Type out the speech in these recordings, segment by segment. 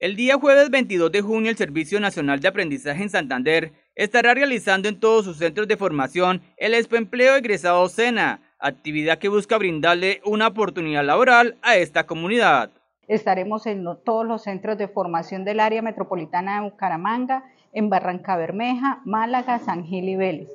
El día jueves 22 de junio el Servicio Nacional de Aprendizaje en Santander estará realizando en todos sus centros de formación el empleo egresado SENA, actividad que busca brindarle una oportunidad laboral a esta comunidad. Estaremos en todos los centros de formación del área metropolitana de Bucaramanga, en Barranca Bermeja, Málaga, San Gil y Vélez.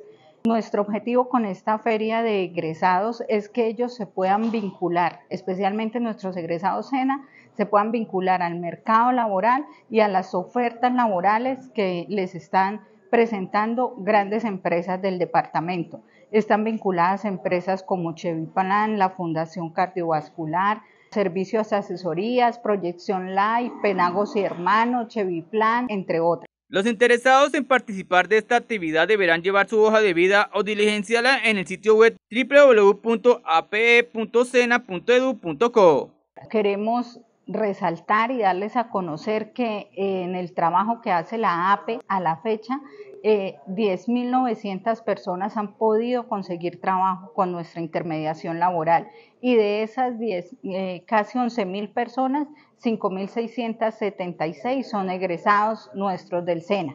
Nuestro objetivo con esta feria de egresados es que ellos se puedan vincular, especialmente nuestros egresados SENA, se puedan vincular al mercado laboral y a las ofertas laborales que les están presentando grandes empresas del departamento. Están vinculadas a empresas como Plan, la Fundación Cardiovascular, Servicios Asesorías, Proyección Live, Penagos y Hermanos, Cheviplan, entre otras. Los interesados en participar de esta actividad deberán llevar su hoja de vida o diligenciarla en el sitio web www.ape.cena.edu.co. Queremos resaltar y darles a conocer que eh, en el trabajo que hace la APE a la fecha, 10.900 eh, personas han podido conseguir trabajo con nuestra intermediación laboral y de esas 10, eh, casi 11.000 personas, 5.676 son egresados nuestros del SENA.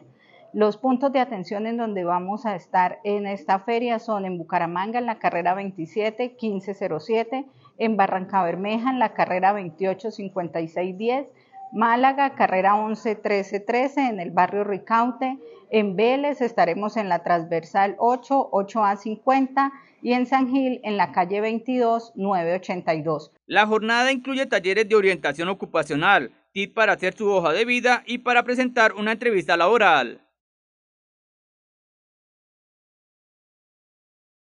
Los puntos de atención en donde vamos a estar en esta feria son en Bucaramanga, en la carrera 27 1507, en Barranca Bermeja, en la carrera 28 5610, Málaga, carrera 11 1313 en el barrio Ricaute, en Vélez estaremos en la transversal 8 8A 50 y en San Gil en la calle 22 982. La jornada incluye talleres de orientación ocupacional, tips para hacer su hoja de vida y para presentar una entrevista laboral.